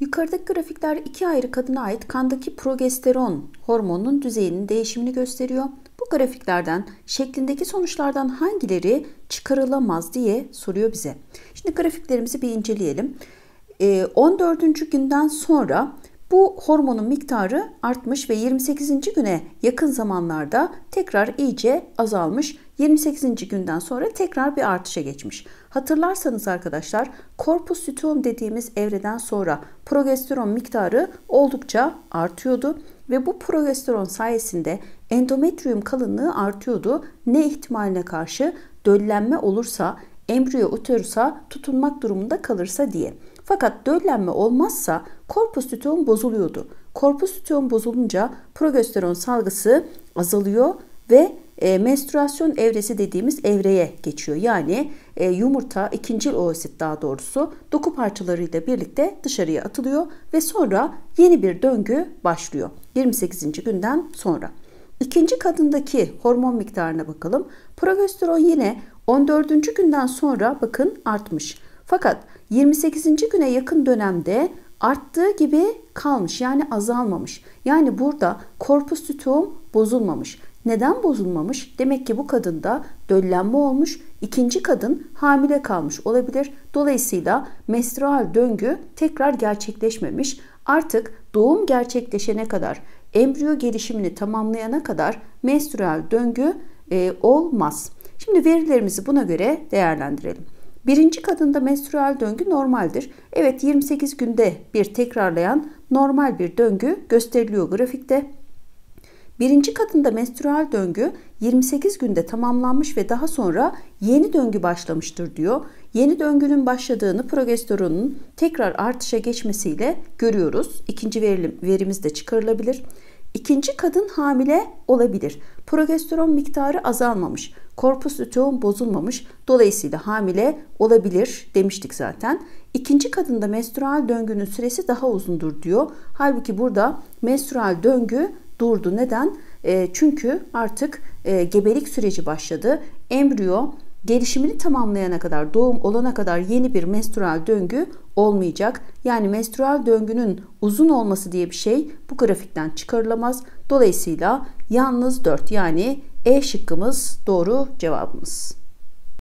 Yukarıdaki grafikler iki ayrı kadına ait kandaki progesteron hormonunun düzeyinin değişimini gösteriyor. Bu grafiklerden şeklindeki sonuçlardan hangileri çıkarılamaz diye soruyor bize. Şimdi grafiklerimizi bir inceleyelim. 14. Ee, günden sonra bu hormonun miktarı artmış ve 28. güne yakın zamanlarda tekrar iyice azalmış. 28. günden sonra tekrar bir artışa geçmiş. Hatırlarsanız arkadaşlar korpus luteum dediğimiz evreden sonra progesteron miktarı oldukça artıyordu ve bu progesteron sayesinde endometrium kalınlığı artıyordu. Ne ihtimaline karşı döllenme olursa embriyo uterusa tutunmak durumunda kalırsa diye. Fakat döllenme olmazsa korpus luteum bozuluyordu. Korpus luteum bozulunca progesteron salgısı azalıyor ve e, menstruasyon evresi dediğimiz evreye geçiyor. Yani e, yumurta ikinci oosit daha doğrusu doku parçalarıyla birlikte dışarıya atılıyor ve sonra yeni bir döngü başlıyor 28. günden sonra. İkinci kadındaki hormon miktarına bakalım. Progesteron yine 14. günden sonra bakın artmış. Fakat 28. güne yakın dönemde arttığı gibi kalmış yani azalmamış. Yani burada korpus tütüğüm bozulmamış. Neden bozulmamış? Demek ki bu kadında döllenme olmuş. İkinci kadın hamile kalmış olabilir. Dolayısıyla menstrual döngü tekrar gerçekleşmemiş. Artık doğum gerçekleşene kadar, embriyo gelişimini tamamlayana kadar menstrual döngü e, olmaz. Şimdi verilerimizi buna göre değerlendirelim. Birinci kadında menstrual döngü normaldir. Evet 28 günde bir tekrarlayan normal bir döngü gösteriliyor grafikte. Birinci kadında menstrual döngü 28 günde tamamlanmış ve daha sonra yeni döngü başlamıştır diyor. Yeni döngünün başladığını progesteronun tekrar artışa geçmesiyle görüyoruz. İkinci verim, verimiz de çıkarılabilir. İkinci kadın hamile olabilir. Progesteron miktarı azalmamış. Korpus luteum bozulmamış. Dolayısıyla hamile olabilir demiştik zaten. İkinci kadında menstrual döngünün süresi daha uzundur diyor. Halbuki burada menstrual döngü durdu. Neden? E, çünkü artık e, gebelik süreci başladı. Embriyo gelişimini tamamlayana kadar, doğum olana kadar yeni bir menstrual döngü olmayacak. Yani menstrual döngünün uzun olması diye bir şey bu grafikten çıkarılamaz. Dolayısıyla yalnız 4 yani E şıkkımız doğru cevabımız.